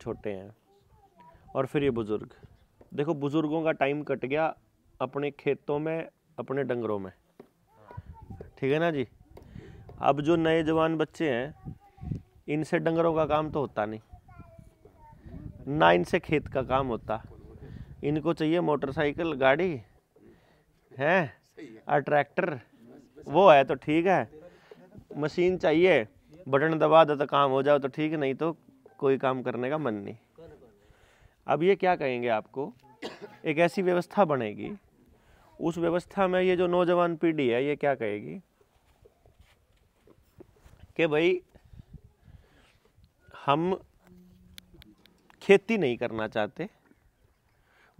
छोटे हैं और फिर ये बुज़ुर्ग देखो बुज़ुर्गों का टाइम कट गया अपने खेतों में अपने डंगरों में ठीक है ना जी अब जो नए जवान बच्चे हैं इनसे डंगरों का काम तो होता नहीं ना इनसे खेत का काम होता इनको चाहिए मोटरसाइकिल गाड़ी हैं और ट्रैक्टर वो है तो ठीक है मशीन चाहिए बटन दबा दो तो काम हो जाओ तो ठीक नहीं तो कोई काम करने का मन नहीं अब ये क्या कहेंगे आपको एक ऐसी व्यवस्था बनेगी उस व्यवस्था में ये जो नौजवान पीढ़ी है ये क्या कहेगी कि भाई हम खेती नहीं करना चाहते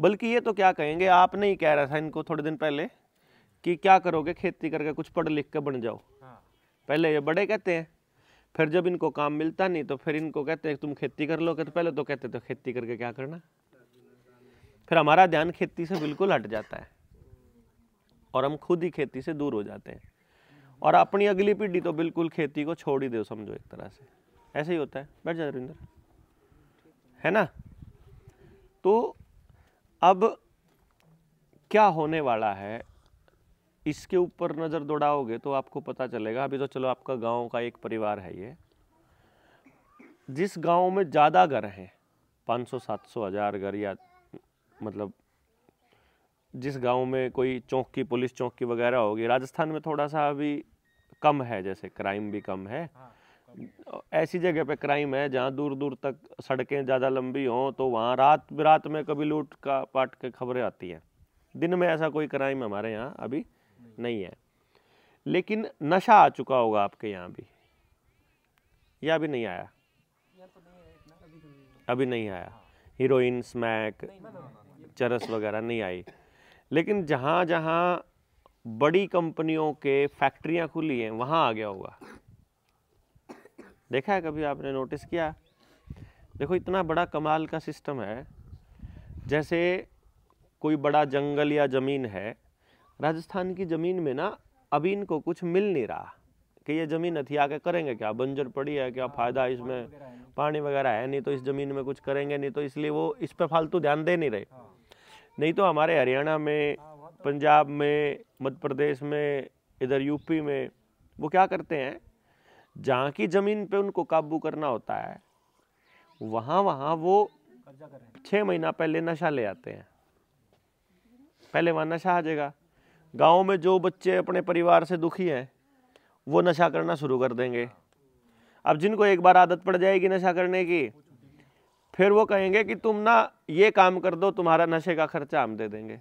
बल्कि ये तो क्या कहेंगे आपने ही कह रहा था इनको थोड़े दिन पहले कि क्या करोगे खेती करके कुछ पढ़ लिख के बन जाओ हाँ। पहले ये बड़े कहते हैं फिर जब इनको काम मिलता नहीं तो फिर इनको कहते हैं तुम खेती कर लो कहते तो पहले तो कहते तो खेती करके क्या करना फिर हमारा ध्यान खेती से बिल्कुल हट जाता है और हम खुद ही खेती से दूर हो जाते हैं और अपनी अगली पीढ़ी तो बिल्कुल खेती को छोड़ ही दो समझो एक तरह से ऐसे ही होता है बैठ जा रविंदर है ना तो अब क्या होने वाला है इसके ऊपर नज़र दौड़ाओगे तो आपको पता चलेगा अभी तो चलो आपका गांव का एक परिवार है ये जिस गांव में ज़्यादा घर हैं 500 700 हज़ार घर या मतलब जिस गांव में कोई चौकी पुलिस चौकी वगैरह होगी राजस्थान में थोड़ा सा अभी कम है जैसे क्राइम भी कम है हाँ, ऐसी जगह पे क्राइम है जहाँ दूर दूर तक सड़कें ज़्यादा लंबी हों तो वहाँ रात रात में कभी लूट का पाट के खबरें आती हैं दिन में ऐसा कोई क्राइम हमारे यहाँ अभी नहीं है लेकिन नशा आ चुका होगा आपके यहाँ भी या अभी नहीं आया अभी नहीं आया हीरोइन स्मैक चरस वगैरह नहीं आई लेकिन जहाँ जहाँ बड़ी कंपनियों के फैक्ट्रियाँ खुली हैं वहाँ आ गया होगा देखा है कभी आपने नोटिस किया देखो इतना बड़ा कमाल का सिस्टम है जैसे कोई बड़ा जंगल या ज़मीन है राजस्थान की ज़मीन में ना अभी इनको कुछ मिल नहीं रहा कि ये ज़मीन अथी आके करेंगे क्या बंजर पड़ी है क्या हाँ, फ़ायदा इसमें पानी वगैरह है नहीं तो इस ज़मीन में कुछ करेंगे नहीं तो इसलिए वो इस पर फालतू ध्यान दे नहीं रहे हाँ। नहीं तो हमारे हरियाणा में हाँ, तो पंजाब में मध्य प्रदेश में इधर यूपी में वो क्या करते हैं जहाँ की ज़मीन पे उनको काबू करना होता है वहाँ वहाँ वो छः महीना पहले नशा ले आते हैं पहले वहाँ नशा आ जाएगा गाँव में जो बच्चे अपने परिवार से दुखी हैं वो नशा करना शुरू कर देंगे अब जिनको एक बार आदत पड़ जाएगी नशा करने की फिर वो कहेंगे कि तुम ना ये काम कर दो तुम्हारा नशे का खर्चा हम दे देंगे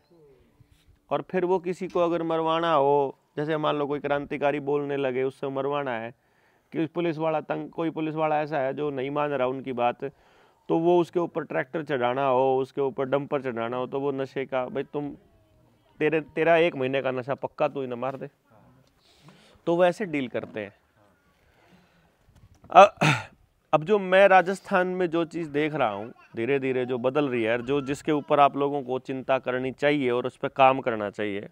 और फिर वो किसी को अगर मरवाना हो जैसे मान लो कोई क्रांतिकारी बोलने लगे उससे मरवाना है कि पुलिस वाला तंग कोई पुलिस वाला ऐसा है जो नहीं मान रहा उनकी बात तो वो उसके ऊपर ट्रैक्टर चढ़ाना हो उसके ऊपर डंपर चढ़ाना हो तो वो नशे का भाई तुम तेरे तेरा एक महीने का नशा पक्का तू इन्हें मार दे तो वैसे डील करते हैं अब जो मैं राजस्थान में जो चीज़ देख रहा हूँ धीरे धीरे जो बदल रही है जो जिसके ऊपर आप लोगों को चिंता करनी चाहिए और उस पर काम करना चाहिए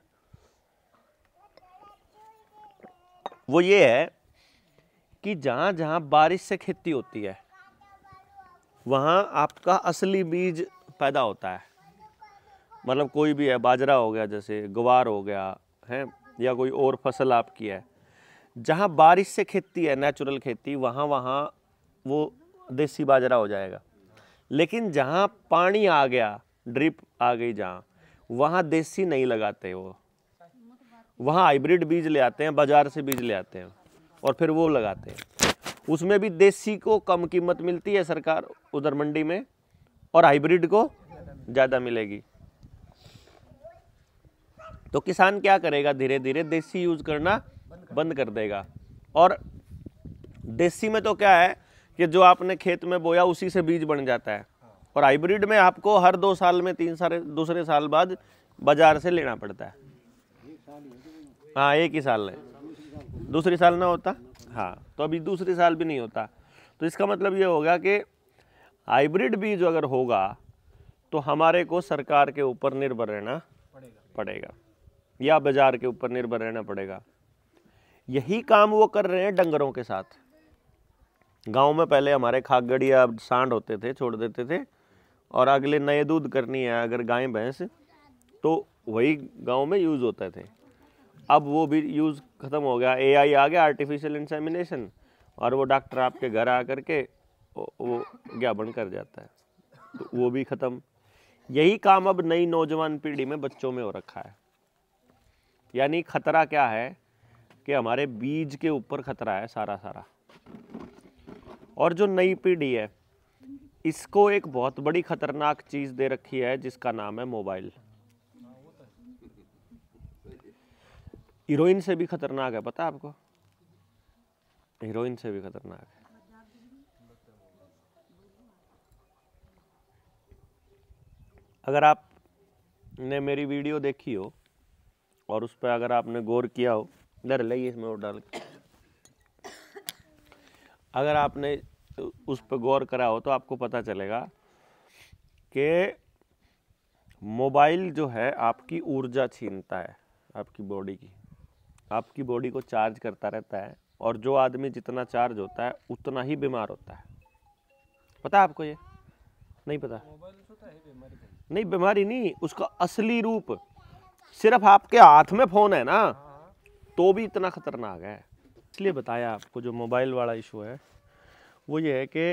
वो ये है कि जहाँ जहाँ बारिश से खेती होती है वहाँ आपका असली बीज पैदा होता है मतलब कोई भी है बाजरा हो गया जैसे ग्वार हो गया है या कोई और फसल आपकी है जहाँ बारिश से खेती है नेचुरल खेती वहाँ वहाँ वो देसी बाजरा हो जाएगा लेकिन जहाँ पानी आ गया ड्रिप आ गई जहाँ वहाँ देसी नहीं लगाते वो वहाँ हाइब्रिड बीज ले आते हैं बाज़ार से बीज ले आते हैं और फिर वो लगाते हैं उसमें भी देसी को कम कीमत मिलती है सरकार उधर मंडी में और हाइब्रिड को ज़्यादा मिलेगी तो किसान क्या करेगा धीरे धीरे देसी यूज़ करना बंद कर देगा और देसी में तो क्या है कि जो आपने खेत में बोया उसी से बीज बन जाता है और हाइब्रिड में आपको हर दो साल में तीन साल दूसरे साल बाद बाजार से लेना पड़ता है हाँ एक ही साल है दूसरी साल ना होता हाँ तो अभी दूसरी साल भी नहीं होता तो इसका मतलब ये होगा कि हाइब्रिड बीज अगर होगा तो हमारे को सरकार के ऊपर निर्भर रहना पड़ेगा या बाजार के ऊपर निर्भर रहना पड़ेगा यही काम वो कर रहे हैं डंगरों के साथ गांव में पहले हमारे खागड़ या सांड होते थे छोड़ देते थे और अगले नए दूध करनी है अगर गाय भैंस तो वही गांव में यूज़ होते थे अब वो भी यूज़ ख़त्म हो गया एआई आ गया आर्टिफिशियल इंसेमिनेशन और वो डॉक्टर आपके घर आ कर के वो ज्ञापन कर जाता है तो वो भी ख़त्म यही काम अब नई नौजवान पीढ़ी में बच्चों में हो रखा है यानी खतरा क्या है कि हमारे बीज के ऊपर खतरा है सारा सारा और जो नई पीढ़ी है इसको एक बहुत बड़ी खतरनाक चीज दे रखी है जिसका नाम है मोबाइल हीरोइन से भी खतरनाक है पता आपको हीरोइन से भी खतरनाक है अगर आप ने मेरी वीडियो देखी हो और उस पर अगर आपने गौर किया हो डर लगी इसमें और डाल अगर आपने उस पर गौर करा हो तो आपको पता चलेगा कि मोबाइल जो है आपकी ऊर्जा छीनता है आपकी बॉडी की आपकी बॉडी को चार्ज करता रहता है और जो आदमी जितना चार्ज होता है उतना ही बीमार होता है पता है आपको ये नहीं पता तो नहीं बीमारी नहीं उसका असली रूप सिर्फ आपके हाथ में फ़ोन है ना तो भी इतना ख़तरनाक है इसलिए बताया आपको जो मोबाइल वाला इशू है वो ये है कि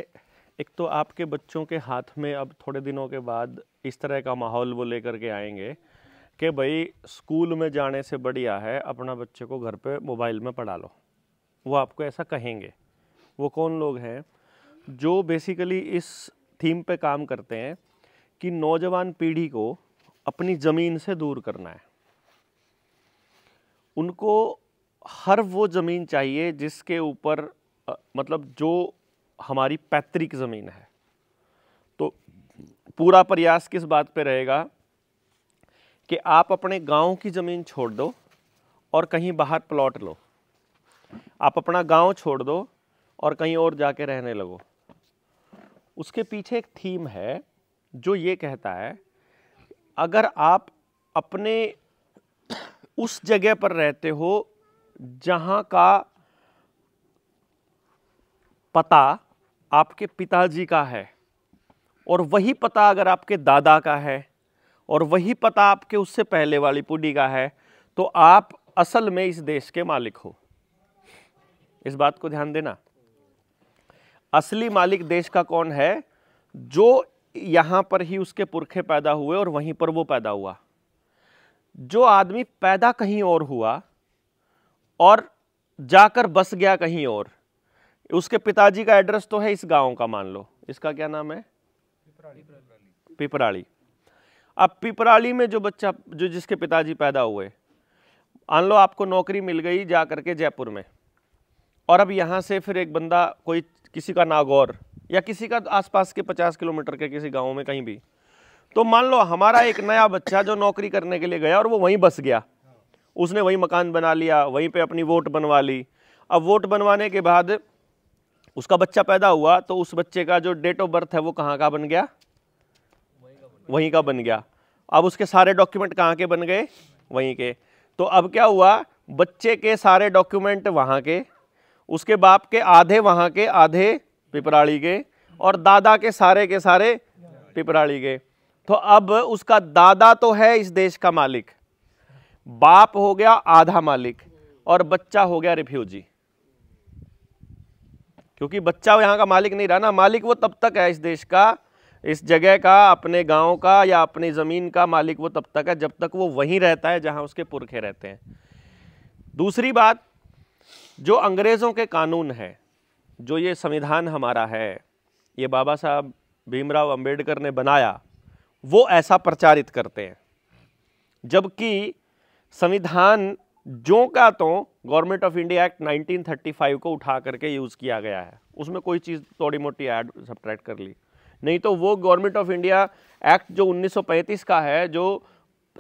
एक तो आपके बच्चों के हाथ में अब थोड़े दिनों के बाद इस तरह का माहौल वो लेकर के आएंगे कि भाई स्कूल में जाने से बढ़िया है अपना बच्चे को घर पे मोबाइल में पढ़ा लो वो आपको ऐसा कहेंगे वो कौन लोग हैं जो बेसिकली इस थीम पे काम करते हैं कि नौजवान पीढ़ी को अपनी ज़मीन से दूर करना है उनको हर वो ज़मीन चाहिए जिसके ऊपर मतलब जो हमारी पैतृक ज़मीन है तो पूरा प्रयास किस बात पे रहेगा कि आप अपने गांव की ज़मीन छोड़ दो और कहीं बाहर प्लॉट लो आप अपना गांव छोड़ दो और कहीं और जाके रहने लगो उसके पीछे एक थीम है जो ये कहता है अगर आप अपने उस जगह पर रहते हो जहाँ का पता आपके पिताजी का है और वही पता अगर आपके दादा का है और वही पता आपके उससे पहले वाली पुडी का है तो आप असल में इस देश के मालिक हो इस बात को ध्यान देना असली मालिक देश का कौन है जो यहाँ पर ही उसके पुरखे पैदा हुए और वहीं पर वो पैदा हुआ जो आदमी पैदा कहीं और हुआ और जाकर बस गया कहीं और उसके पिताजी का एड्रेस तो है इस गांव का मान लो इसका क्या नाम है पिपराड़ी अब पिपराली में जो बच्चा जो जिसके पिताजी पैदा हुए मान लो आपको नौकरी मिल गई जा करके जयपुर में और अब यहाँ से फिर एक बंदा कोई किसी का नागौर या किसी का आसपास के पचास किलोमीटर के किसी गाँव में कहीं भी तो मान लो हमारा एक नया बच्चा जो नौकरी करने के लिए गया और वो वहीं बस गया उसने वहीं मकान बना लिया वहीं पे अपनी वोट बनवा ली अब वोट बनवाने के बाद उसका बच्चा पैदा हुआ तो उस बच्चे का जो डेट ऑफ बर्थ है वो कहाँ का बन गया वहीं का बन गया अब उसके सारे डॉक्यूमेंट कहाँ के बन गए वहीं के तो अब क्या हुआ बच्चे के सारे डॉक्यूमेंट वहाँ के उसके बाप के आधे वहाँ के आधे पिपराड़ी के और दादा के सारे के सारे पिपराड़ी के तो अब उसका दादा तो है इस देश का मालिक बाप हो गया आधा मालिक और बच्चा हो गया रिफ्यूजी क्योंकि बच्चा यहां का मालिक नहीं रहा ना मालिक वो तब तक है इस देश का इस जगह का अपने गांव का या अपनी ज़मीन का मालिक वो तब तक है जब तक वो वहीं रहता है जहां उसके पुरखे रहते हैं दूसरी बात जो अंग्रेज़ों के कानून है जो ये संविधान हमारा है ये बाबा साहब भीमराव अंबेडकर ने बनाया वो ऐसा प्रचारित करते हैं जबकि संविधान जो का तो गवर्नमेंट ऑफ इंडिया एक्ट 1935 को उठा करके यूज़ किया गया है उसमें कोई चीज़ थोड़ी मोटी ऐड सब्ट्रैक्ट कर ली नहीं तो वो गवर्नमेंट ऑफ इंडिया एक्ट जो 1935 का है जो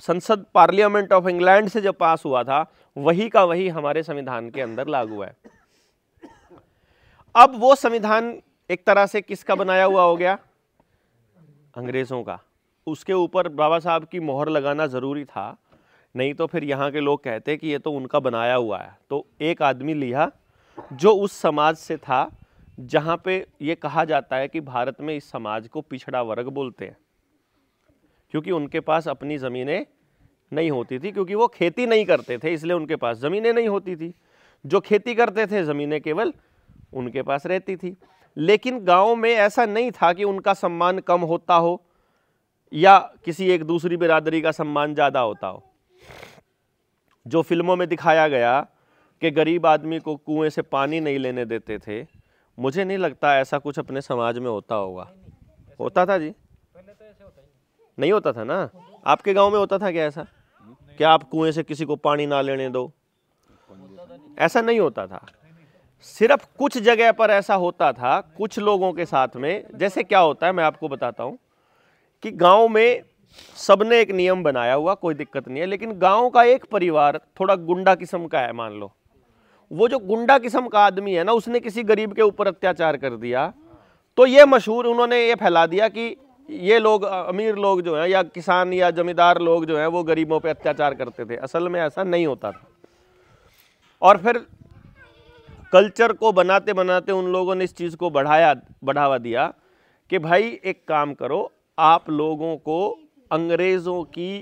संसद पार्लियामेंट ऑफ इंग्लैंड से जब पास हुआ था वही का वही हमारे संविधान के अंदर लागू है अब वो संविधान एक तरह से किसका बनाया हुआ हो गया अंग्रेज़ों का उसके ऊपर बाबा साहब की मोहर लगाना ज़रूरी था नहीं तो फिर यहाँ के लोग कहते कि ये तो उनका बनाया हुआ है तो एक आदमी लिया जो उस समाज से था जहाँ पे ये कहा जाता है कि भारत में इस समाज को पिछड़ा वर्ग बोलते हैं क्योंकि उनके पास अपनी ज़मीनें नहीं होती थी क्योंकि वो खेती नहीं करते थे इसलिए उनके पास ज़मीनें नहीं होती थी जो खेती करते थे ज़मीनें केवल उनके पास रहती थी लेकिन गांव में ऐसा नहीं था कि उनका सम्मान कम होता हो या किसी एक दूसरी बिरादरी का सम्मान ज़्यादा होता हो जो फिल्मों में दिखाया गया कि गरीब आदमी को कुएं से पानी नहीं लेने देते थे मुझे नहीं लगता ऐसा कुछ अपने समाज में होता होगा होता था जी नहीं होता था ना आपके गांव में होता था क्या ऐसा क्या आप कुएं से किसी को पानी ना लेने दो ऐसा नहीं होता था सिर्फ कुछ जगह पर ऐसा होता था कुछ लोगों के साथ में जैसे क्या होता है मैं आपको बताता हूँ कि गांव में सबने एक नियम बनाया हुआ कोई दिक्कत नहीं है लेकिन गांव का एक परिवार थोड़ा गुंडा किस्म का है मान लो वो जो गुंडा किस्म का आदमी है ना उसने किसी गरीब के ऊपर अत्याचार कर दिया तो ये मशहूर उन्होंने ये फैला दिया कि ये लोग अमीर लोग जो हैं या किसान या जमींदार लोग जो हैं वो गरीबों पे अत्याचार करते थे असल में ऐसा नहीं होता था और फिर कल्चर को बनाते बनाते उन लोगों ने इस चीज़ को बढ़ाया बढ़ावा दिया कि भाई एक काम करो आप लोगों को अंग्रेज़ों की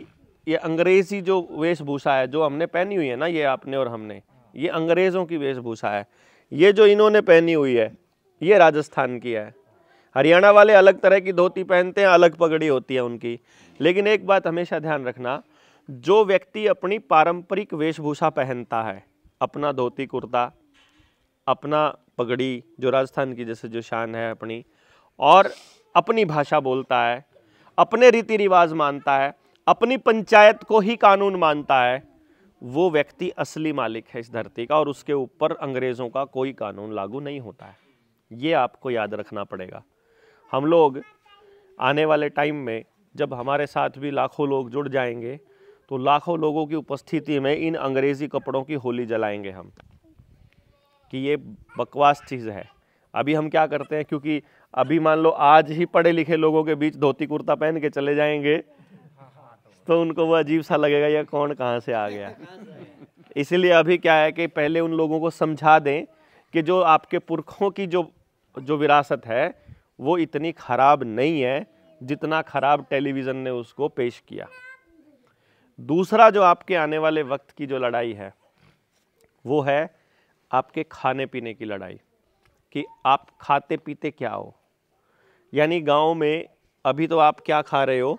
ये अंग्रेज़ी जो वेशभूषा है जो हमने पहनी हुई है ना ये आपने और हमने ये अंग्रेज़ों की वेशभूषा है ये जो इन्होंने पहनी हुई है ये राजस्थान की है हरियाणा वाले अलग तरह की धोती पहनते हैं अलग पगड़ी होती है उनकी लेकिन एक बात हमेशा ध्यान रखना जो व्यक्ति अपनी पारंपरिक वेशभूषा पहनता है अपना धोती कुर्ता अपना पगड़ी जो राजस्थान की जैसे जो शान है अपनी और अपनी भाषा बोलता है अपने रीति रिवाज मानता है अपनी पंचायत को ही कानून मानता है वो व्यक्ति असली मालिक है इस धरती का और उसके ऊपर अंग्रेज़ों का कोई कानून लागू नहीं होता है ये आपको याद रखना पड़ेगा हम लोग आने वाले टाइम में जब हमारे साथ भी लाखों लोग जुड़ जाएंगे तो लाखों लोगों की उपस्थिति में इन अंग्रेज़ी कपड़ों की होली जलाएंगे हम कि ये बकवास चीज़ है अभी हम क्या करते हैं क्योंकि अभी मान लो आज ही पढ़े लिखे लोगों के बीच धोती कुर्ता पहन के चले जाएंगे तो उनको वो अजीब सा लगेगा या कौन कहाँ से आ गया इसीलिए अभी क्या है कि पहले उन लोगों को समझा दें कि जो आपके पुरखों की जो जो विरासत है वो इतनी ख़राब नहीं है जितना ख़राब टेलीविज़न ने उसको पेश किया दूसरा जो आपके आने वाले वक्त की जो लड़ाई है वो है आपके खाने पीने की लड़ाई कि आप खाते पीते क्या हो यानी गांव में अभी तो आप क्या खा रहे हो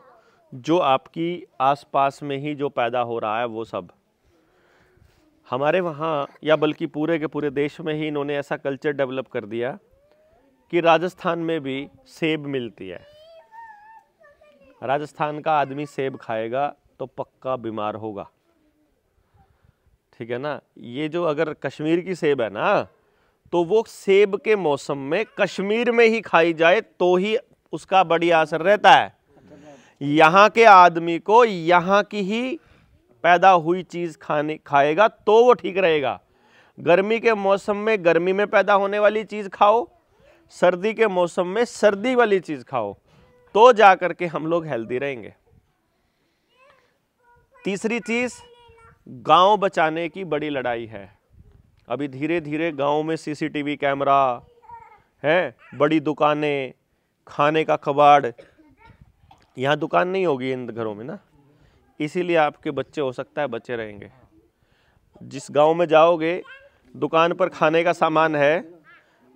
जो आपकी आसपास में ही जो पैदा हो रहा है वो सब हमारे वहाँ या बल्कि पूरे के पूरे देश में ही इन्होंने ऐसा कल्चर डेवलप कर दिया कि राजस्थान में भी सेब मिलती है राजस्थान का आदमी सेब खाएगा तो पक्का बीमार होगा ठीक है ना ये जो अगर कश्मीर की सेब है ना तो वो सेब के मौसम में कश्मीर में ही खाई जाए तो ही उसका बढ़िया असर रहता है यहाँ के आदमी को यहाँ की ही पैदा हुई चीज़ खाने खाएगा तो वो ठीक रहेगा गर्मी के मौसम में गर्मी में पैदा होने वाली चीज़ खाओ सर्दी के मौसम में सर्दी वाली चीज़ खाओ तो जा कर के हम लोग हेल्दी रहेंगे तीसरी चीज़ गांव बचाने की बड़ी लड़ाई है अभी धीरे धीरे गाँव में सीसीटीवी कैमरा हैं बड़ी दुकानें खाने का कबाड़ यहाँ दुकान नहीं होगी इन घरों में ना इसीलिए आपके बच्चे हो सकता है बच्चे रहेंगे जिस गांव में जाओगे दुकान पर खाने का सामान है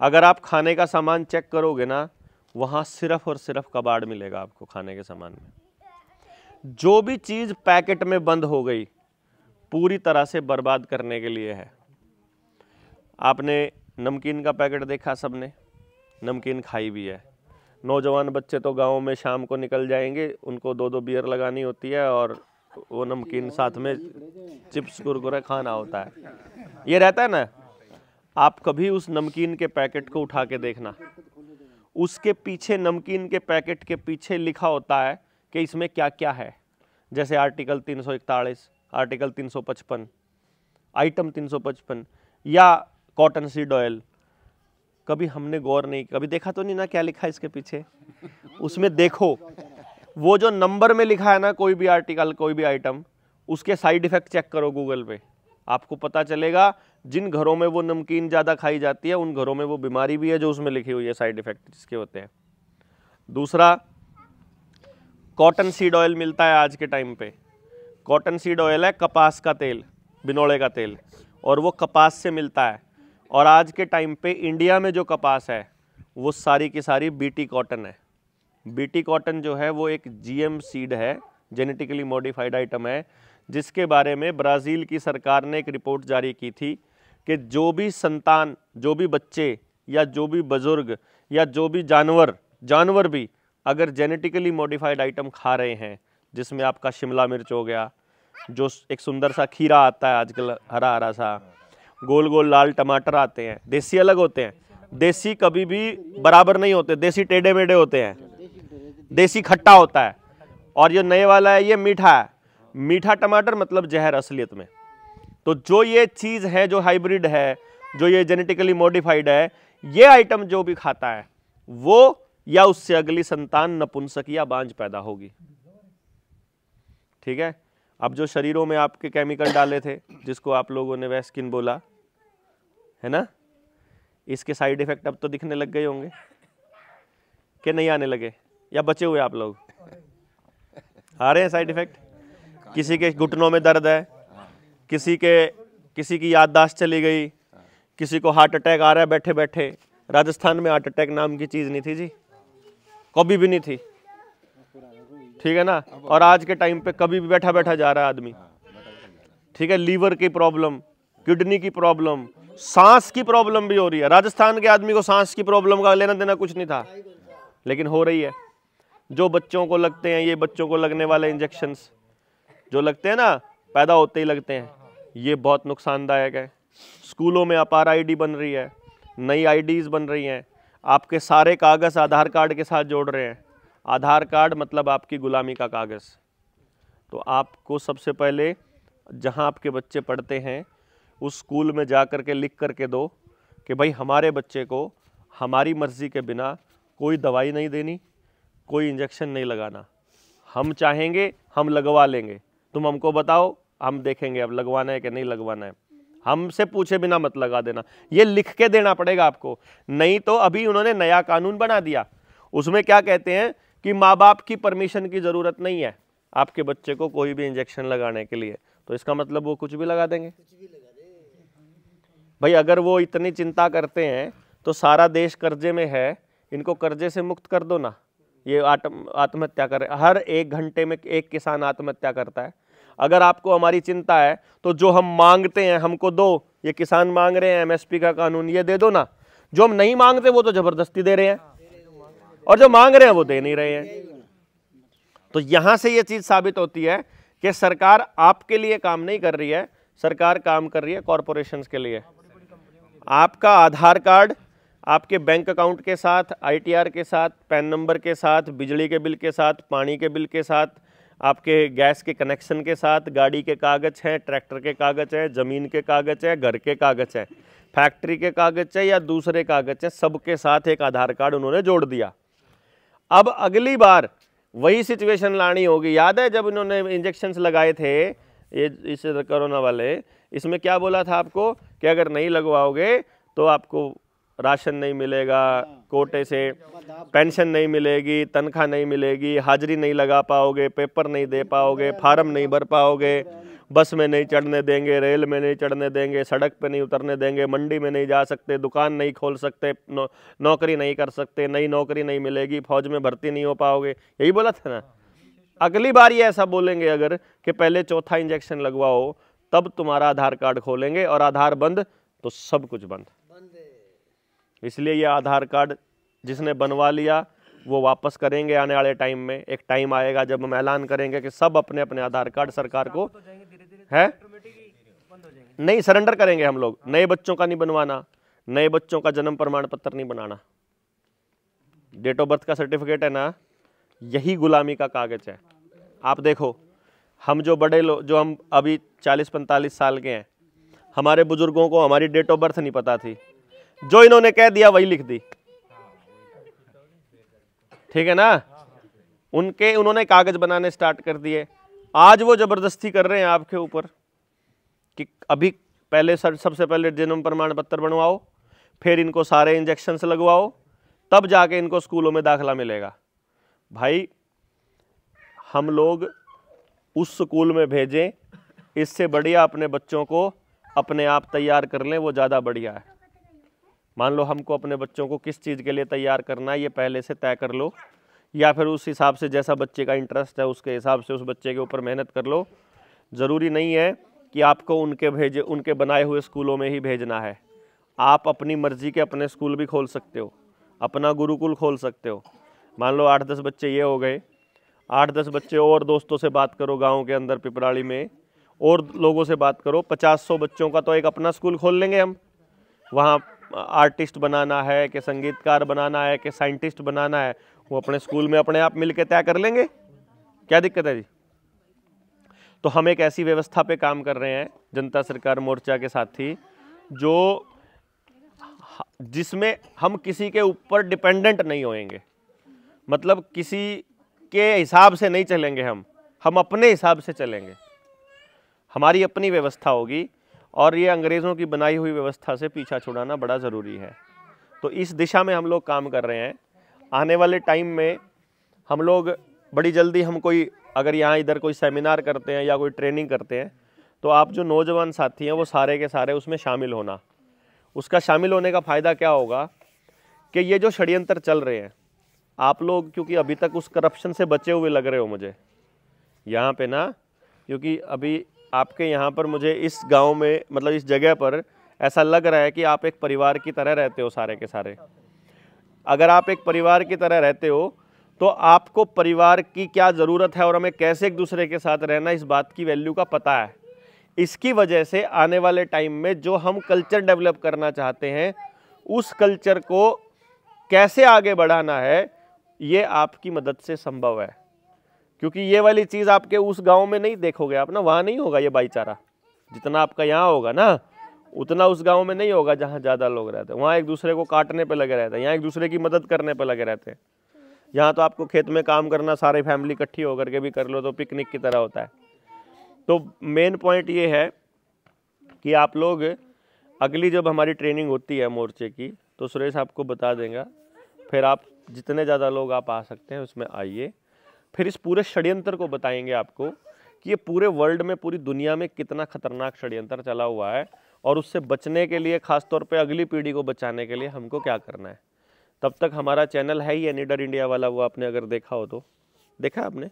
अगर आप खाने का सामान चेक करोगे ना वहाँ सिर्फ और सिर्फ कबाड़ मिलेगा आपको खाने के सामान में जो भी चीज़ पैकेट में बंद हो गई पूरी तरह से बर्बाद करने के लिए है आपने नमकीन का पैकेट देखा सबने नमकीन खाई भी है नौजवान बच्चे तो गाँव में शाम को निकल जाएंगे उनको दो दो बियर लगानी होती है और वो नमकीन साथ में चिप्स कुरकुरे खाना होता है ये रहता है ना आप कभी उस नमकीन के पैकेट को उठा के देखना उसके पीछे नमकीन के पैकेट के पीछे लिखा होता है कि इसमें क्या क्या है जैसे आर्टिकल तीन आर्टिकल 355, आइटम 355 या कॉटन सीड ऑयल कभी हमने गौर नहीं कभी देखा तो नहीं ना क्या लिखा है इसके पीछे उसमें देखो वो जो नंबर में लिखा है ना कोई भी आर्टिकल कोई भी आइटम उसके साइड इफेक्ट चेक करो गूगल पे आपको पता चलेगा जिन घरों में वो नमकीन ज़्यादा खाई जाती है उन घरों में वो बीमारी भी है जो उसमें लिखी हुई है साइड इफेक्ट जिसके होते हैं दूसरा कॉटन सीड ऑयल मिलता है आज के टाइम पे कॉटन सीड ऑयल है कपास का तेल बिनौड़े का तेल और वो कपास से मिलता है और आज के टाइम पे इंडिया में जो कपास है वो सारी की सारी बीटी कॉटन है बीटी कॉटन जो है वो एक जीएम सीड है जेनेटिकली मॉडिफाइड आइटम है जिसके बारे में ब्राज़ील की सरकार ने एक रिपोर्ट जारी की थी कि जो भी संतान जो भी बच्चे या जो भी बुज़ुर्ग या जो भी जानवर जानवर भी अगर जेनेटिकली मॉडिफाइड आइटम खा रहे हैं जिसमें आपका शिमला मिर्च हो गया जो एक सुंदर सा खीरा आता है आजकल हरा हरा सा गोल गोल लाल टमाटर आते हैं देसी अलग होते हैं देसी कभी भी बराबर नहीं होते देसी टेढ़े मेढ़े होते हैं देसी खट्टा होता है और ये नए वाला है ये मीठा है मीठा टमाटर मतलब जहर असलियत में तो जो ये चीज़ है जो हाइब्रिड है जो ये जेनेटिकली मॉडिफाइड है ये आइटम जो भी खाता है वो या उससे अगली संतान नपुंसक या बांझ पैदा होगी ठीक है अब जो शरीरों में आपके केमिकल डाले थे जिसको आप लोगों ने वैस्किन बोला है ना इसके साइड इफेक्ट अब तो दिखने लग गए होंगे कि नहीं आने लगे या बचे हुए आप लोग आ रहे हैं साइड इफेक्ट किसी के घुटनों में दर्द है किसी के किसी की याददाश्त चली गई किसी को हार्ट अटैक आ रहा है बैठे बैठे राजस्थान में हार्ट अटैक नाम की चीज़ नहीं थी जी कभी भी नहीं थी ठीक है ना और आज के टाइम पे कभी भी बैठा बैठा जा रहा है आदमी ठीक है लीवर की प्रॉब्लम किडनी की प्रॉब्लम सांस की प्रॉब्लम भी हो रही है राजस्थान के आदमी को सांस की प्रॉब्लम का लेना देना कुछ नहीं था लेकिन हो रही है जो बच्चों को लगते हैं ये बच्चों को लगने वाले इंजेक्शन्स जो लगते हैं ना पैदा होते ही लगते हैं ये बहुत नुकसानदायक है स्कूलों में अपार आईडी बन रही है नई आईडीज़ बन रही हैं आपके सारे कागज़ आधार कार्ड के साथ जोड़ रहे हैं आधार कार्ड मतलब आपकी ग़ुलामी का कागज़ तो आपको सबसे पहले जहाँ आपके बच्चे पढ़ते हैं उस स्कूल में जा कर के लिख करके दो कि भाई हमारे बच्चे को हमारी मर्ज़ी के बिना कोई दवाई नहीं देनी कोई इंजेक्शन नहीं लगाना हम चाहेंगे हम लगवा लेंगे तुम हमको बताओ हम देखेंगे अब लगवाना है कि नहीं लगवाना है हमसे पूछे बिना मत लगा देना ये लिख के देना पड़ेगा आपको नहीं तो अभी उन्होंने नया कानून बना दिया उसमें क्या कहते हैं कि माँ बाप की परमिशन की ज़रूरत नहीं है आपके बच्चे को कोई भी इंजेक्शन लगाने के लिए तो इसका मतलब वो कुछ भी लगा देंगे कुछ भी लगा। भाई अगर वो इतनी चिंता करते हैं तो सारा देश कर्जे में है इनको कर्जे से मुक्त कर दो ना ये आत्म आत्महत्या कर हर एक घंटे में एक किसान आत्महत्या करता है अगर आपको हमारी चिंता है तो जो हम मांगते हैं हमको दो ये किसान मांग रहे हैं एमएसपी का कानून ये दे दो ना जो हम नहीं मांगते वो तो ज़बरदस्ती दे रहे हैं और जो मांग रहे हैं वो दे नहीं रहे हैं तो यहाँ से ये चीज़ साबित होती है कि सरकार आपके लिए काम नहीं कर रही है सरकार काम कर रही है कॉरपोरेशन के लिए आपका आधार कार्ड आपके बैंक अकाउंट के साथ आईटीआर के साथ पैन नंबर के साथ बिजली के बिल के साथ पानी के बिल के साथ आपके गैस के कनेक्शन के साथ गाड़ी के कागज़ हैं ट्रैक्टर के कागज़ हैं ज़मीन के कागज़ हैं घर के कागज़ हैं फैक्ट्री के कागज़ हैं या दूसरे कागज़ हैं सबके साथ एक आधार कार्ड उन्होंने जोड़ दिया अब अगली बार वही सिचुएशन लानी होगी याद है जब इन्होंने इंजेक्शन्स लगाए थे ये इस कोरोना वाले इसमें क्या बोला था आपको कि अगर नहीं लगवाओगे तो आपको राशन नहीं मिलेगा हाँ। कोटे से हाँ, हाँ, पेंशन नहीं मिलेगी तनख्वाह नहीं मिलेगी हाजिरी नहीं लगा पाओगे पेपर नहीं दे पाओगे फार्म नहीं भर पाओगे बस में नहीं चढ़ने देंगे रेल में नहीं चढ़ने देंगे सड़क पे नहीं उतरने देंगे मंडी में नहीं जा सकते दुकान नहीं खोल सकते नौ, नौकरी नहीं कर सकते नई नौकरी नहीं मिलेगी फौज में भर्ती नहीं हो पाओगे यही बोला था ना अगली बार ये ऐसा बोलेंगे अगर कि पहले चौथा इंजेक्शन लगवाओ तब तुम्हारा आधार कार्ड खोलेंगे और आधार बंद तो सब कुछ बंद इसलिए यह आधार कार्ड जिसने बनवा लिया वो वापस करेंगे आने वाले टाइम में एक टाइम आएगा जब हम ऐलान करेंगे कि सब अपने अपने आधार कार्ड सरकार को है नहीं सरेंडर करेंगे हम लोग नए बच्चों का नहीं बनवाना नए बच्चों का जन्म प्रमाण पत्र नहीं बनाना डेट ऑफ बर्थ का सर्टिफिकेट है ना यही गुलामी का कागज है आप देखो हम जो बड़े लोग जो हम अभी चालीस पैंतालीस साल के हैं हमारे बुजुर्गों को हमारी डेट ऑफ बर्थ नहीं पता थी जो इन्होंने कह दिया वही लिख दी ठीक है ना उनके उन्होंने कागज बनाने स्टार्ट कर दिए आज वो ज़बरदस्ती कर रहे हैं आपके ऊपर कि अभी पहले सर सबसे पहले जन्म प्रमाण पत्र बनवाओ फिर इनको सारे इंजेक्शन्स लगवाओ तब जाके इनको स्कूलों में दाखिला मिलेगा भाई हम लोग उस स्कूल में भेजें इससे बढ़िया अपने बच्चों को अपने आप तैयार कर लें वो ज़्यादा बढ़िया है मान लो हमको अपने बच्चों को किस चीज़ के लिए तैयार करना है ये पहले से तय कर लो या फिर उस हिसाब से जैसा बच्चे का इंटरेस्ट है उसके हिसाब से उस बच्चे के ऊपर मेहनत कर लो ज़रूरी नहीं है कि आपको उनके भेजे उनके बनाए हुए स्कूलों में ही भेजना है आप अपनी मर्ज़ी के अपने स्कूल भी खोल सकते हो अपना गुरुकुल खोल सकते हो मान लो आठ दस बच्चे ये हो गए आठ दस बच्चे और दोस्तों से बात करो गाँव के अंदर पिपराड़ी में और लोगों से बात करो पचास सौ बच्चों का तो एक अपना स्कूल खोल लेंगे हम वहाँ आर्टिस्ट बनाना है कि संगीतकार बनाना है कि साइंटिस्ट बनाना है वो अपने स्कूल में अपने आप मिलके तय कर लेंगे क्या दिक्कत है जी तो हम एक ऐसी व्यवस्था पे काम कर रहे हैं जनता सरकार मोर्चा के साथी जो जिसमें हम किसी के ऊपर डिपेंडेंट नहीं होएंगे मतलब किसी के हिसाब से नहीं चलेंगे हम हम अपने हिसाब से चलेंगे हमारी अपनी व्यवस्था होगी और ये अंग्रेज़ों की बनाई हुई व्यवस्था से पीछा छुड़ाना बड़ा ज़रूरी है तो इस दिशा में हम लोग काम कर रहे हैं आने वाले टाइम में हम लोग बड़ी जल्दी हम कोई अगर यहाँ इधर कोई सेमिनार करते हैं या कोई ट्रेनिंग करते हैं तो आप जो नौजवान साथी हैं वो सारे के सारे उसमें शामिल होना उसका शामिल होने का फ़ायदा क्या होगा कि ये जो षड्यंत्र चल रहे हैं आप लोग क्योंकि अभी तक उस करप्शन से बचे हुए लग रहे हो मुझे यहाँ पे ना क्योंकि अभी आपके यहाँ पर मुझे इस गांव में मतलब इस जगह पर ऐसा लग रहा है कि आप एक परिवार की तरह रहते हो सारे के सारे अगर आप एक परिवार की तरह रहते हो तो आपको परिवार की क्या ज़रूरत है और हमें कैसे एक दूसरे के साथ रहना इस बात की वैल्यू का पता है इसकी वजह से आने वाले टाइम में जो हम कल्चर डेवलप करना चाहते हैं उस कल्चर को कैसे आगे बढ़ाना है ये आपकी मदद से संभव है क्योंकि ये वाली चीज़ आपके उस गांव में नहीं देखोगे आप ना वहाँ नहीं होगा ये भाईचारा जितना आपका यहाँ होगा ना उतना उस गांव में नहीं होगा जहाँ ज़्यादा लोग रहते हैं वहाँ एक दूसरे को काटने पे लगे रहते हैं यहाँ एक दूसरे की मदद करने पे लगे रहते हैं यहाँ तो आपको खेत में काम करना सारी फैमिली इकट्ठी होकर के भी कर लो तो पिकनिक की तरह होता है तो मेन पॉइंट ये है कि आप लोग अगली जब हमारी ट्रेनिंग होती है मोर्चे की तो सुरेश आपको बता देंगे फिर आप जितने ज़्यादा लोग आप आ सकते हैं उसमें आइए फिर इस पूरे षड्यंत्र को बताएंगे आपको कि ये पूरे वर्ल्ड में पूरी दुनिया में कितना खतरनाक षड्यंत्र चला हुआ है और उससे बचने के लिए खासतौर पर अगली पीढ़ी को बचाने के लिए हमको क्या करना है तब तक हमारा चैनल है ही निडर इंडिया वाला वो आपने अगर देखा हो तो देखा आपने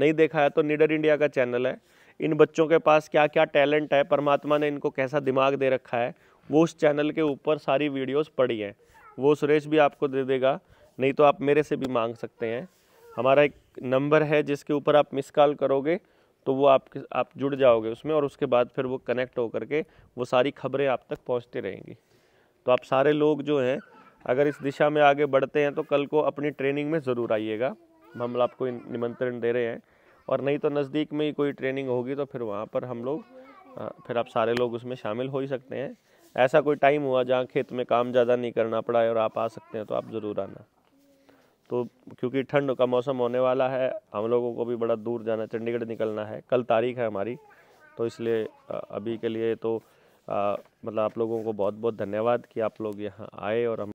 नहीं देखा है तो निडर इंडिया का चैनल है इन बच्चों के पास क्या क्या टैलेंट है परमात्मा ने इनको कैसा दिमाग दे रखा है वो उस चैनल के ऊपर सारी वीडियोस पड़ी हैं वो सुरेश भी आपको दे देगा नहीं तो आप मेरे से भी मांग सकते हैं हमारा एक नंबर है जिसके ऊपर आप मिस कॉल करोगे तो वो आपके आप जुड़ जाओगे उसमें और उसके बाद फिर वो कनेक्ट होकर के वो सारी खबरें आप तक पहुँचती रहेंगी तो आप सारे लोग जो हैं अगर इस दिशा में आगे बढ़ते हैं तो कल को अपनी ट्रेनिंग में ज़रूर आइएगा हम आपको निमंत्रण दे रहे हैं और नहीं तो नज़दीक में ही कोई ट्रेनिंग होगी तो फिर वहाँ पर हम लोग फिर आप सारे लोग उसमें शामिल हो ही सकते हैं ऐसा कोई टाइम हुआ जहाँ खेत में काम ज़्यादा नहीं करना पड़ा है और आप आ सकते हैं तो आप ज़रूर आना तो क्योंकि ठंड का मौसम होने वाला है हम लोगों को भी बड़ा दूर जाना चंडीगढ़ निकलना है कल तारीख है हमारी तो इसलिए अभी के लिए तो मतलब आप लोगों को बहुत बहुत धन्यवाद कि आप लोग यहाँ आए और हम